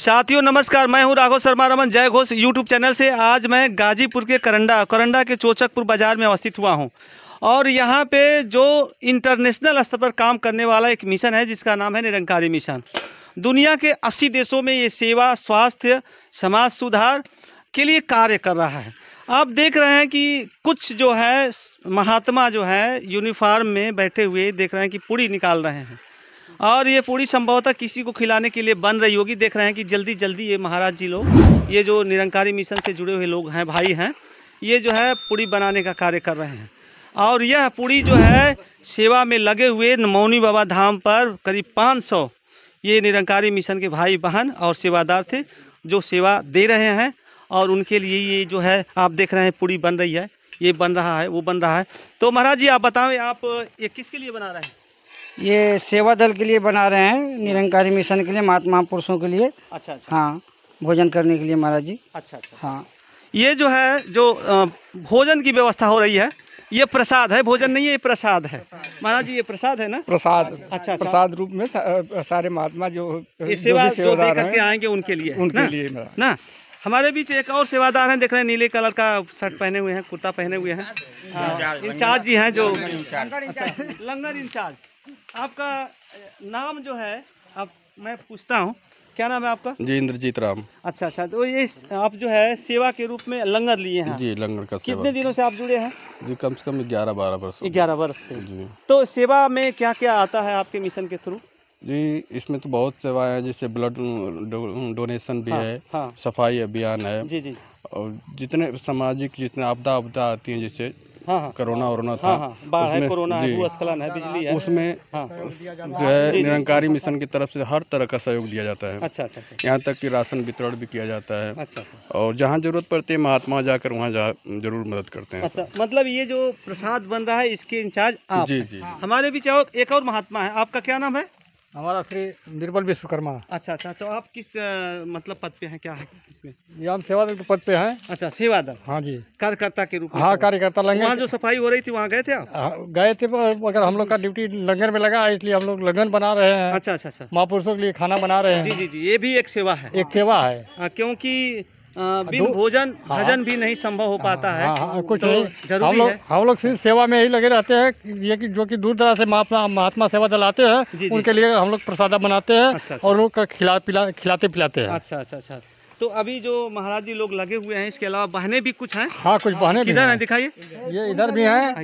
साथियों नमस्कार मैं हूं राघव शर्मा रमन जय घोष यूट्यूब चैनल से आज मैं गाजीपुर के करंडा करंडा के चोचकपुर बाज़ार में अवस्थित हुआ हूं और यहां पे जो इंटरनेशनल स्तर पर काम करने वाला एक मिशन है जिसका नाम है निरंकारी मिशन दुनिया के 80 देशों में ये सेवा स्वास्थ्य समाज सुधार के लिए कार्य कर रहा है आप देख रहे हैं कि कुछ जो है महात्मा जो है यूनिफार्म में बैठे हुए देख रहे हैं कि पूरी निकाल रहे हैं और ये पूरी संभवतः किसी को खिलाने के लिए बन रही होगी देख रहे हैं कि जल्दी जल्दी ये महाराज जी लोग ये जो निरंकारी मिशन से जुड़े हुए लोग हैं भाई हैं ये जो है पूरी बनाने का कार्य कर रहे हैं और यह पूरी जो है सेवा में लगे हुए मौनी बाबा धाम पर करीब 500 ये निरंकारी मिशन के भाई बहन और सेवादार थे जो सेवा दे रहे हैं और उनके लिए ये जो है आप देख रहे हैं पूरी बन रही है ये बन रहा है वो बन रहा है तो महाराज जी आप बताएं आप ये किसके लिए बना रहे हैं ये सेवा दल के लिए बना रहे हैं निरंकारी मिशन के लिए महात्मा पुरुषों के लिए अच्छा अच्छा हाँ भोजन करने के लिए महाराज जी अच्छा अच्छा हाँ ये जो है जो भोजन की व्यवस्था हो रही है ये प्रसाद है भोजन नहीं है ये प्रसाद है महाराज जी ये प्रसाद है ना प्रसाद अच्छा, अच्छा। प्रसाद रूप में सारे महात्मा जो सेवा जो, जो, करके आएंगे उनके लिए उनके लिए ना हमारे बीच एक और सेवादार हैं देख रहे हैं नीले कलर का शर्ट पहने हुए हैं कुर्ता पहने हुए हैं हाँ, इंचार्ज जी हैं जो लंगर इंचार्ज अच्छा, आपका नाम जो है आप मैं पूछता हूँ क्या नाम है आपका जी इंद्रजीत राम अच्छा अच्छा तो ये आप जो है सेवा के रूप में लंगर लिए हैं जी लंगर का कितने दिनों से आप जुड़े हैं जी कम से कम ग्यारह बारह वर्ष ग्यारह वर्ष जी तो सेवा में क्या क्या आता है आपके मिशन के थ्रू जी इसमें तो बहुत सेवाएं हैं जैसे ब्लड डोनेशन भी हाँ, है हाँ, सफाई अभियान है जी जी और जितने सामाजिक जितने आपदा आपदा आती हैं जैसे हाँ, हाँ, कोरोना था हाँ, हाँ, उसमें है, है, है बिजली है उसमें हाँ, जो है निरंकारी मिशन की तरफ से हर तरह का सहयोग दिया जाता है अच्छा, अच्छा, अच्छा, यहाँ तक कि राशन वितरण भी किया जाता है अच्छा, अच्छा। और जहाँ जरूरत पड़ती है महात्मा जाकर वहाँ जा जरूर मदद करते हैं अच्छा, मतलब ये जो प्रसाद बन रहा है इसके इंचार्ज जी जी हमारे बीच एक और महात्मा है आपका क्या नाम है हमारा श्री निर्बल विश्वकर्मा अच्छा अच्छा तो आप किस आ, मतलब पद पे हैं क्या है इसमें ये हम सेवा दल के पद पे हैं अच्छा सेवा दल हाँ जी कार्यकर्ता के रूप में हाँ कार्यकर्ता लंगर वहाँ जो सफाई हो रही थी वहाँ गए थे आप हाँ, गए थे पर अगर हम लोग का ड्यूटी लंगर में लगा इसलिए हम लोग लगन बना रहे हैं अच्छा अच्छा अच्छा महापुरुषों के लिए खाना बना रहे हैं जी जी जी ये भी एक सेवा है एक सेवा है हाँ, क्योंकि हाँ, बिन भोजन हाँ, भजन भी नहीं संभव हो पाता हाँ, है हाँ, हाँ, कुछ तो जरूरी हम लोग हम लोग सिर्फ सेवा में ही लगे रहते हैं ये कि जो कि दूर दराज से महात्मा महात्मा सेवा दल आते हैं उनके लिए हम लोग प्रसादा बनाते हैं अच्छा, अच्छा। और लोग खिला पिला खिलाते पिलाते हैं अच्छा अच्छा अच्छा तो अभी जो महाराज जी लोग लगे हुए हैं इसके अलावा बहने भी कुछ हैं हाँ कुछ बहने इधर हैं दिखाइए ये इधर भी हैं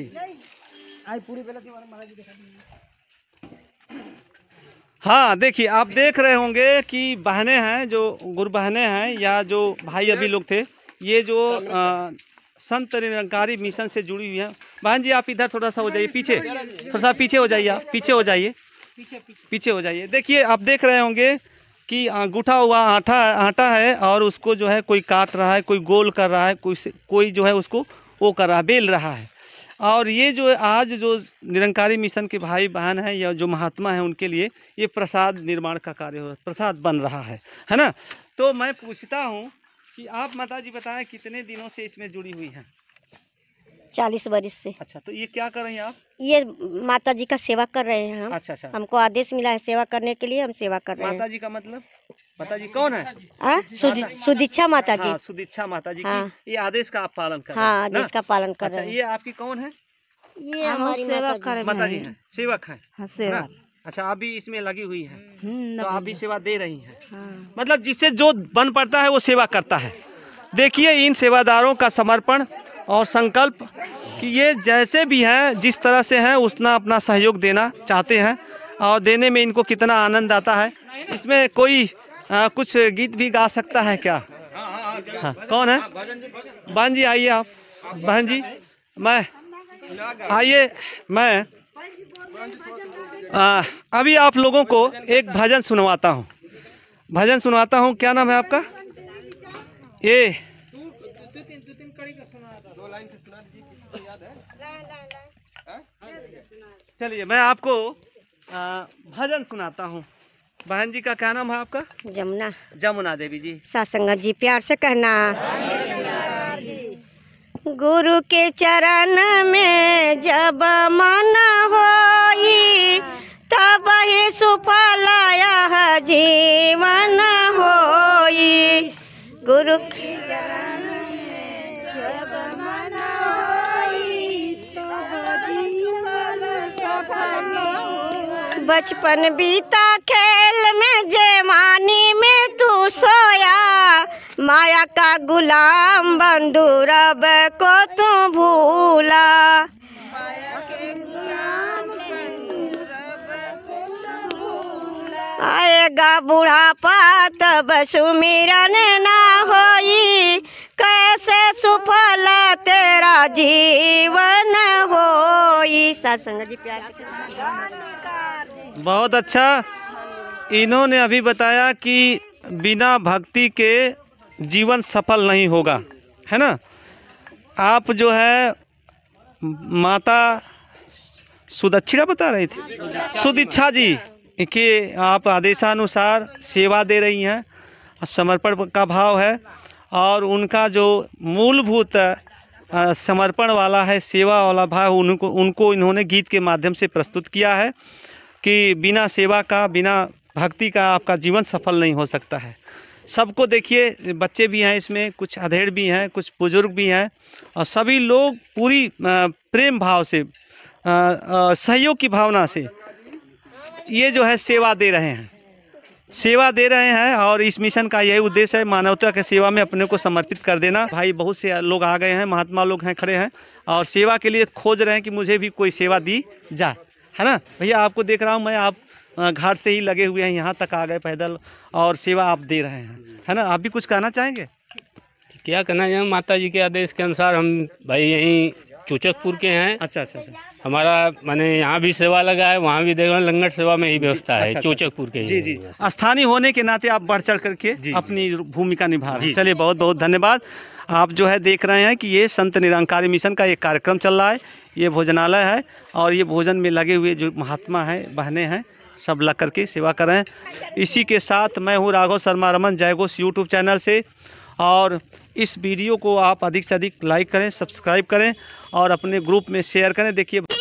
पूरी तो हाँ देखिए आप देख रहे होंगे कि बहने हैं जो गुरु बहने हैं या जो भाई अभी लोग थे ये जो आ, संत निरंकारी मिशन से जुड़ी हुई हैं बहन जी आप इधर थोड़ा सा हो जाइए पीछे थोड़ा सा पीछे हो जाइए आप पीछे हो जाइए पीछे हो जाइए देखिए आप देख रहे होंगे कि गुठा हुआ आटा आटा है और उसको जो है कोई काट रहा है कोई गोल कर रहा है कोई कोई जो है उसको वो कर रहा है बेल रहा है और ये जो आज जो निरंकारी मिशन के भाई बहन हैं या जो महात्मा हैं उनके लिए ये प्रसाद निर्माण का कार्य हो प्रसाद बन रहा है है ना तो मैं पूछता हूँ कि आप माता जी बताएं कितने दिनों से इसमें जुड़ी हुई हैं चालीस बरस से अच्छा तो ये क्या कर रहे हैं आप ये माता जी का सेवा कर रहे हैं हम अच्छा अच्छा हमको आदेश मिला है सेवा करने के लिए हम सेवा कर रहे हैं माता जी का मतलब माता जी कौन है हाँ? सुदीक्षा माता जी हाँ, सुदीक्षा माता जी हाँ, ये आदेश का आप पालन कर हाँ, आदेश का पालन कर अच्छा, ये आपकी कौन है ये हमारी सेवक माता, माता जी सेवक हाँ, है अच्छा आप भी इसमें लगी हुई है हम्म, तो आप भी सेवा दे रही है हाँ। मतलब जिससे जो बन पड़ता है वो सेवा करता है देखिए इन सेवादारों का समर्पण और संकल्प कि ये जैसे भी हैं जिस तरह से हैं उतना अपना सहयोग देना चाहते हैं और देने में इनको कितना आनंद आता है इसमें कोई आ, हाँ, कुछ गीत भी गा सकता है क्या हाँ कौन है बहन जी आइए आप बहन जी मैं आइए मैं आ, अभी आप लोगों को एक भजन सुनवाता हूँ भजन सुनवाता हूँ क्या नाम है आपका ये चलिए मैं आपको भजन सुनाता हूँ बहन जी का क्या नाम है आपका जमुना जमुना देवी जी सासंगा जी प्यार से कहना गुरु के चरण में जब मन होई तब ही आया जीवन होई गुरु के चरण बचपन बीता खेल में जेवानी में तू सोया माया का गुलाम बंधु रब को तू भूला आएगा बुढ़ापा तब सुमिरन ना होई कैसे सुफल तेरा जीवन साथ संगत जी प्यार बहुत अच्छा इन्होंने अभी बताया कि बिना भक्ति के जीवन सफल नहीं होगा है ना आप जो है माता सुदक्षिणा बता रही थी सुदिच्छा जी कि आप आदेशानुसार सेवा दे रही हैं समर्पण का भाव है और उनका जो मूलभूत समर्पण वाला है सेवा वाला भाव उनको उनको इन्होंने गीत के माध्यम से प्रस्तुत किया है कि बिना सेवा का बिना भक्ति का आपका जीवन सफल नहीं हो सकता है सबको देखिए बच्चे भी हैं इसमें कुछ अधेड़ भी हैं कुछ बुजुर्ग भी हैं और सभी लोग पूरी प्रेम भाव से सहयोग की भावना से ये जो है सेवा दे रहे हैं सेवा दे रहे हैं और इस मिशन का यही उद्देश्य है मानवता के सेवा में अपने को समर्पित कर देना भाई बहुत से लोग आ गए हैं महात्मा लोग हैं खड़े हैं और सेवा के लिए खोज रहे हैं कि मुझे भी कोई सेवा दी जाए है ना भैया आपको देख रहा हूँ मैं आप घाट से ही लगे हुए हैं यहाँ तक आ गए पैदल और सेवा आप दे रहे हैं है ना आप भी कुछ कहना चाहेंगे क्या कहना है माता जी के आदेश के अनुसार हम भाई यहीं चूचकपुर के हैं अच्छा अच्छा अच्छा हमारा मैंने यहाँ भी सेवा लगा है वहाँ भी देख रहे लंगर सेवा में ही व्यवस्था है अच्छा, अच्छा। चोचकपुर के जी जी स्थानीय होने के नाते आप बढ़ चढ़ करके अपनी भूमिका निभा रहे हैं चलिए बहुत बहुत धन्यवाद आप जो है देख रहे हैं कि ये संत निरंकारी मिशन का एक कार्यक्रम चल रहा है ये भोजनालय है और ये भोजन में लगे हुए जो महात्मा हैं बहनें हैं सब लग करके सेवा कर रहे हैं इसी के साथ मैं हूँ राघव शर्मा रमन जयघोष यूट्यूब चैनल से और इस वीडियो को आप अधिक से अधिक लाइक करें सब्सक्राइब करें और अपने ग्रुप में शेयर करें देखिए